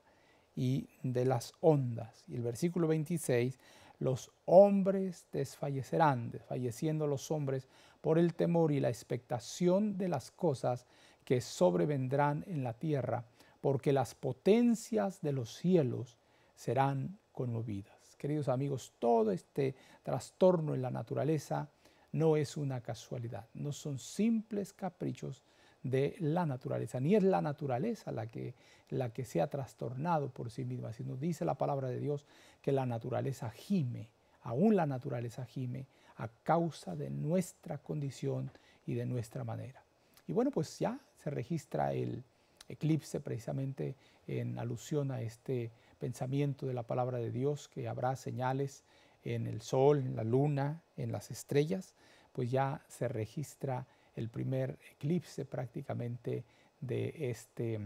[SPEAKER 2] y de las ondas. Y el versículo 26, los hombres desfallecerán, desfalleciendo los hombres por el temor y la expectación de las cosas que sobrevendrán en la tierra, porque las potencias de los cielos serán conmovidas queridos amigos, todo este trastorno en la naturaleza no es una casualidad, no son simples caprichos de la naturaleza, ni es la naturaleza la que, la que se ha trastornado por sí misma, sino dice la palabra de Dios que la naturaleza gime, aún la naturaleza gime a causa de nuestra condición y de nuestra manera. Y bueno, pues ya se registra el eclipse precisamente en alusión a este pensamiento de la palabra de Dios, que habrá señales en el sol, en la luna, en las estrellas, pues ya se registra el primer eclipse prácticamente de, este,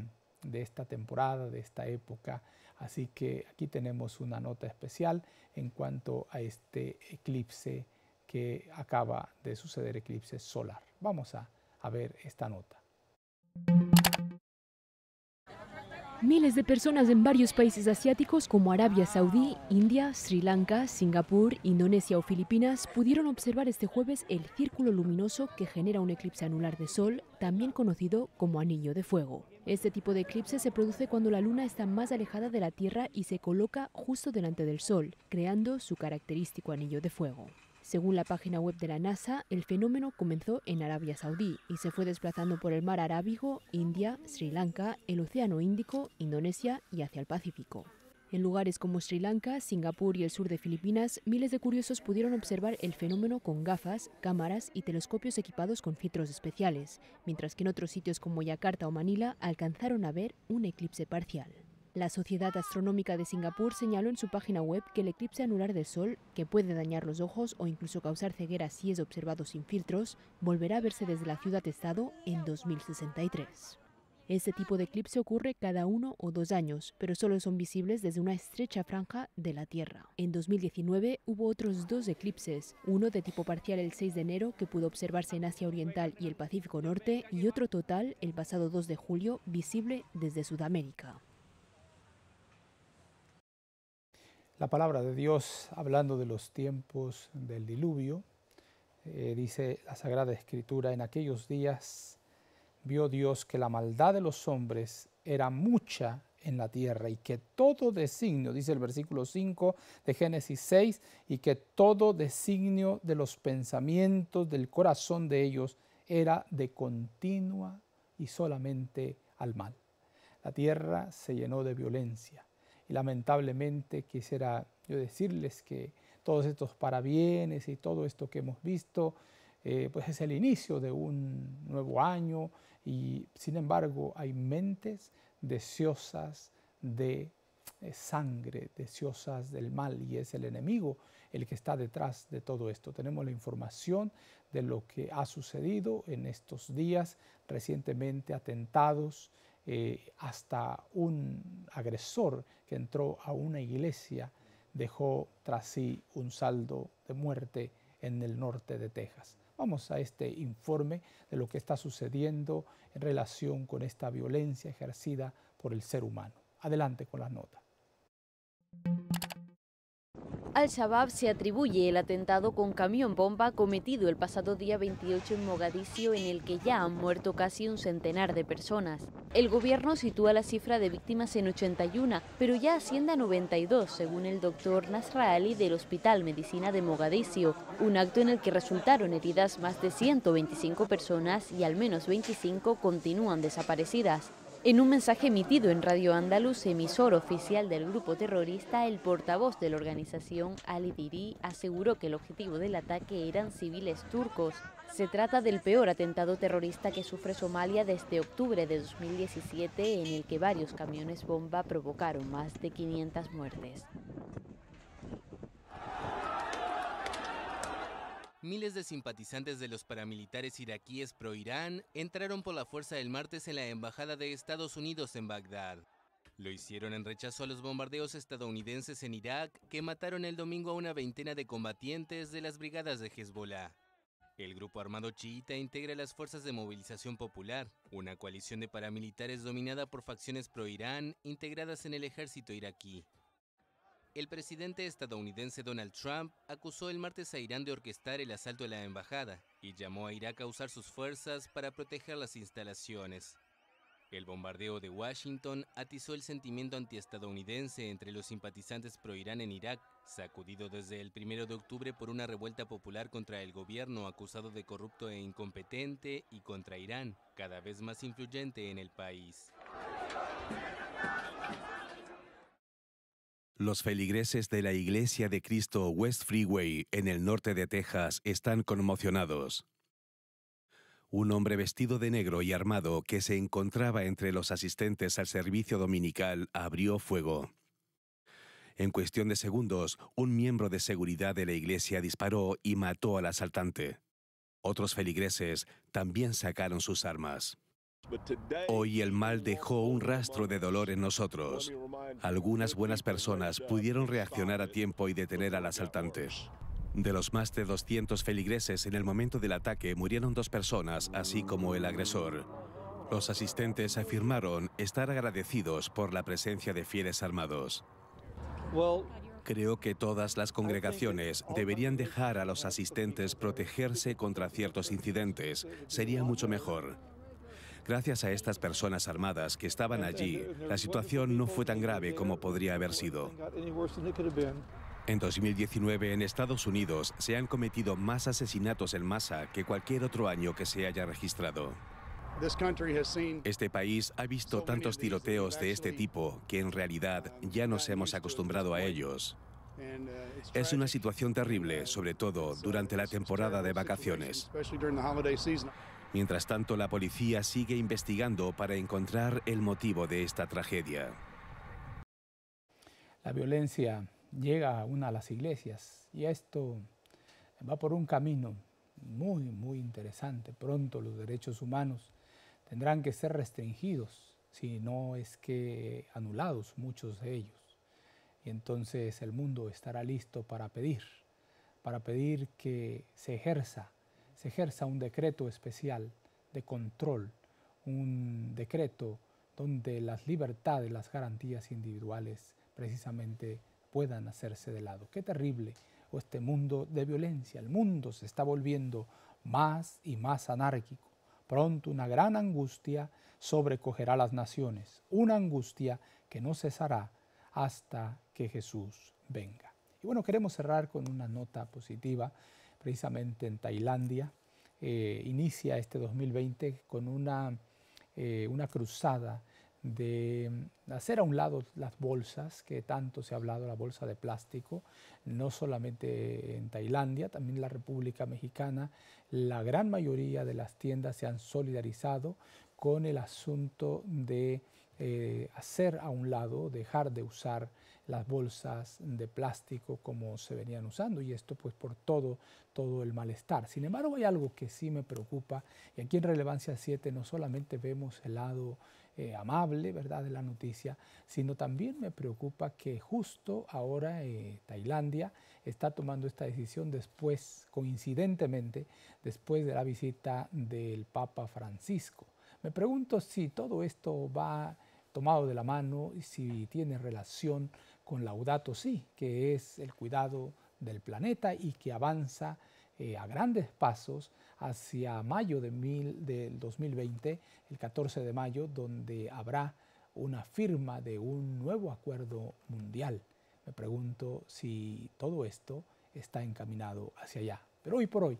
[SPEAKER 2] de esta temporada, de esta época. Así que aquí tenemos una nota especial en cuanto a este eclipse que acaba de suceder, eclipse solar. Vamos a, a ver esta nota. Miles de
[SPEAKER 9] personas en varios países asiáticos como Arabia Saudí, India, Sri Lanka, Singapur, Indonesia o Filipinas pudieron observar este jueves el círculo luminoso que genera un eclipse anular de sol, también conocido como anillo de fuego. Este tipo de eclipse se produce cuando la luna está más alejada de la Tierra y se coloca justo delante del sol, creando su característico anillo de fuego. Según la página web de la NASA, el fenómeno comenzó en Arabia Saudí y se fue desplazando por el mar Arábigo, India, Sri Lanka, el Océano Índico, Indonesia y hacia el Pacífico. En lugares como Sri Lanka, Singapur y el sur de Filipinas, miles de curiosos pudieron observar el fenómeno con gafas, cámaras y telescopios equipados con filtros especiales, mientras que en otros sitios como Yakarta o Manila alcanzaron a ver un eclipse parcial. La Sociedad Astronómica de Singapur señaló en su página web que el eclipse anular del Sol, que puede dañar los ojos o incluso causar ceguera si es observado sin filtros, volverá a verse desde la ciudad-estado en 2063. Este tipo de eclipse ocurre cada uno o dos años, pero solo son visibles desde una estrecha franja de la Tierra. En 2019 hubo otros dos eclipses, uno de tipo parcial el 6 de enero que pudo observarse en Asia Oriental y el Pacífico Norte y otro total el pasado 2 de julio visible desde Sudamérica.
[SPEAKER 2] La palabra de Dios, hablando de los tiempos del diluvio, eh, dice la Sagrada Escritura, en aquellos días vio Dios que la maldad de los hombres era mucha en la tierra y que todo designio, dice el versículo 5 de Génesis 6, y que todo designio de los pensamientos del corazón de ellos era de continua y solamente al mal. La tierra se llenó de violencia, y lamentablemente quisiera yo decirles que todos estos parabienes y todo esto que hemos visto, eh, pues es el inicio de un nuevo año y sin embargo hay mentes deseosas de eh, sangre, deseosas del mal y es el enemigo el que está detrás de todo esto. Tenemos la información de lo que ha sucedido en estos días, recientemente atentados eh, hasta un agresor que entró a una iglesia dejó tras sí un saldo de muerte en el norte de Texas. Vamos a este informe de lo que está sucediendo en relación con esta violencia ejercida por el ser humano. Adelante con las notas.
[SPEAKER 9] Al-Shabaab se atribuye el atentado con camión bomba cometido el pasado día 28 en Mogadiscio en el que ya han muerto casi un centenar de personas. El gobierno sitúa la cifra de víctimas en 81, pero ya asciende a 92, según el doctor Nasra del Hospital Medicina de Mogadiscio, un acto en el que resultaron heridas más de 125 personas y al menos 25 continúan desaparecidas. En un mensaje emitido en Radio Andaluz, emisor oficial del grupo terrorista, el portavoz de la organización, Ali Diri, aseguró que el objetivo del ataque eran civiles turcos. Se trata del peor atentado terrorista que sufre Somalia desde octubre de 2017, en el que varios camiones bomba provocaron más de 500 muertes.
[SPEAKER 8] Miles de simpatizantes de los paramilitares iraquíes pro-Irán entraron por la fuerza el martes en la Embajada de Estados Unidos en Bagdad. Lo hicieron en rechazo a los bombardeos estadounidenses en Irak, que mataron el domingo a una veintena de combatientes de las brigadas de Hezbollah. El grupo armado chiita integra las fuerzas de movilización popular, una coalición de paramilitares dominada por facciones pro-Irán integradas en el ejército iraquí. El presidente estadounidense Donald Trump acusó el martes a Irán de orquestar el asalto a la embajada y llamó a Irak a usar sus fuerzas para proteger las instalaciones. El bombardeo de Washington atizó el sentimiento antiestadounidense entre los simpatizantes pro-Irán en Irak, sacudido desde el 1 de octubre por una revuelta popular contra el gobierno acusado de corrupto e incompetente y contra Irán, cada vez más influyente en el país.
[SPEAKER 1] Los feligreses de la Iglesia de Cristo West Freeway en el norte de Texas están conmocionados. Un hombre vestido de negro y armado que se encontraba entre los asistentes al servicio dominical abrió fuego. En cuestión de segundos, un miembro de seguridad de la iglesia disparó y mató al asaltante. Otros feligreses también sacaron sus armas. Hoy el mal dejó un rastro de dolor en nosotros. Algunas buenas personas pudieron reaccionar a tiempo y detener al asaltante. De los más de 200 feligreses en el momento del ataque murieron dos personas, así como el agresor. Los asistentes afirmaron estar agradecidos por la presencia de fieles armados. Creo que todas las congregaciones deberían dejar a los asistentes protegerse contra ciertos incidentes. Sería mucho mejor. Gracias a estas personas armadas que estaban allí, la situación no fue tan grave como podría haber sido. En 2019 en Estados Unidos se han cometido más asesinatos en masa que cualquier otro año que se haya registrado. Este país ha visto tantos tiroteos de este tipo que en realidad ya nos hemos acostumbrado a ellos. Uh, es una situación terrible, sobre todo durante la temporada de vacaciones. Mientras tanto, la policía sigue investigando para encontrar el motivo de esta tragedia.
[SPEAKER 2] La violencia llega a a las iglesias y esto va por un camino muy, muy interesante. Pronto los derechos humanos tendrán que ser restringidos, si no es que anulados muchos de ellos. Y entonces el mundo estará listo para pedir, para pedir que se ejerza se ejerza un decreto especial de control, un decreto donde las libertades, las garantías individuales precisamente puedan hacerse de lado. Qué terrible oh, este mundo de violencia. El mundo se está volviendo más y más anárquico. Pronto una gran angustia sobrecogerá las naciones, una angustia que no cesará hasta que Jesús venga. Y bueno, queremos cerrar con una nota positiva precisamente en Tailandia, eh, inicia este 2020 con una, eh, una cruzada de mm, hacer a un lado las bolsas, que tanto se ha hablado, la bolsa de plástico, no solamente en Tailandia, también en la República Mexicana, la gran mayoría de las tiendas se han solidarizado con el asunto de eh, hacer a un lado, dejar de usar las bolsas de plástico como se venían usando y esto pues por todo, todo el malestar. Sin embargo hay algo que sí me preocupa y aquí en Relevancia 7 no solamente vemos el lado eh, amable ¿verdad? de la noticia, sino también me preocupa que justo ahora eh, Tailandia está tomando esta decisión después, coincidentemente, después de la visita del Papa Francisco. Me pregunto si todo esto va tomado de la mano y si tiene relación con Laudato sí, que es el cuidado del planeta y que avanza eh, a grandes pasos hacia mayo de del 2020, el 14 de mayo, donde habrá una firma de un nuevo acuerdo mundial. Me pregunto si todo esto está encaminado hacia allá. Pero hoy por hoy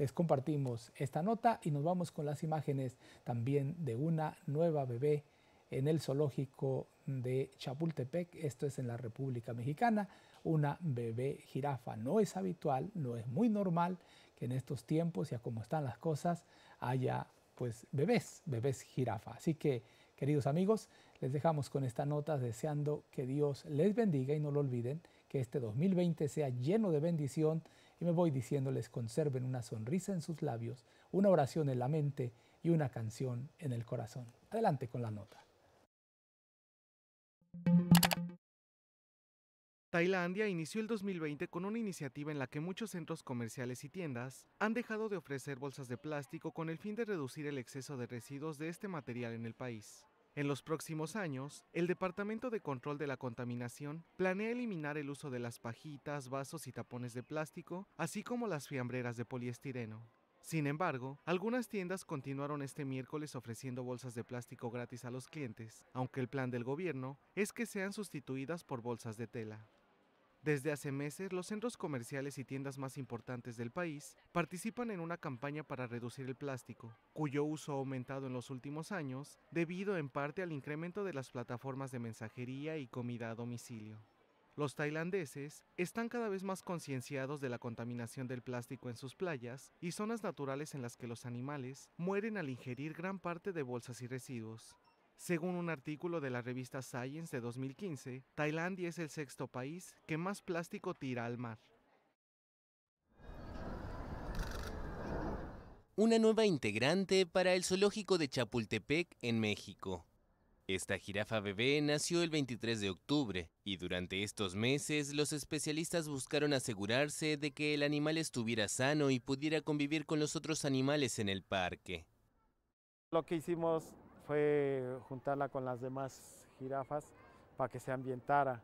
[SPEAKER 2] les compartimos esta nota y nos vamos con las imágenes también de una nueva bebé en el zoológico de Chapultepec, esto es en la República Mexicana, una bebé jirafa. No es habitual, no es muy normal que en estos tiempos ya como están las cosas haya pues bebés, bebés jirafa. Así que queridos amigos, les dejamos con esta nota deseando que Dios les bendiga y no lo olviden, que este 2020 sea lleno de bendición y me voy diciéndoles conserven una sonrisa en sus labios, una oración en la mente y una canción en el corazón. Adelante con la nota.
[SPEAKER 10] Tailandia inició el 2020 con una iniciativa en la que muchos centros comerciales y tiendas han dejado de ofrecer bolsas de plástico con el fin de reducir el exceso de residuos de este material en el país. En los próximos años, el Departamento de Control de la Contaminación planea eliminar el uso de las pajitas, vasos y tapones de plástico, así como las fiambreras de poliestireno. Sin embargo, algunas tiendas continuaron este miércoles ofreciendo bolsas de plástico gratis a los clientes, aunque el plan del gobierno es que sean sustituidas por bolsas de tela. Desde hace meses, los centros comerciales y tiendas más importantes del país participan en una campaña para reducir el plástico, cuyo uso ha aumentado en los últimos años debido en parte al incremento de las plataformas de mensajería y comida a domicilio. Los tailandeses están cada vez más concienciados de la contaminación del plástico en sus playas y zonas naturales en las que los animales mueren al ingerir gran parte de bolsas y residuos. Según un artículo de la revista Science de 2015, Tailandia es el sexto país que más plástico tira al mar. Una nueva integrante para el
[SPEAKER 8] zoológico de Chapultepec en México. Esta jirafa bebé nació el 23 de octubre y durante estos meses los especialistas buscaron asegurarse de que el animal estuviera sano y pudiera convivir con los otros animales en el parque.
[SPEAKER 10] Lo que hicimos fue juntarla con las demás jirafas para que se ambientara.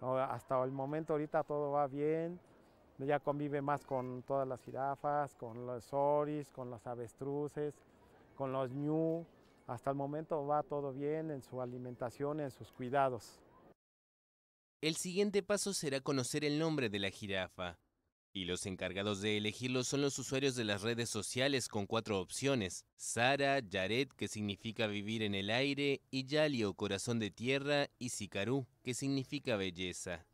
[SPEAKER 10] Hasta el momento ahorita todo va bien, ya convive más con todas las jirafas, con los oris, con los avestruces, con los ñu. Hasta el momento va todo bien en su alimentación, en sus cuidados.
[SPEAKER 8] El siguiente paso será conocer el nombre de la jirafa. Y los encargados de elegirlo son los usuarios de las redes sociales con cuatro opciones. Sara, Yaret, que significa vivir en el aire, y Yali corazón de tierra, y Sicarú, que significa belleza.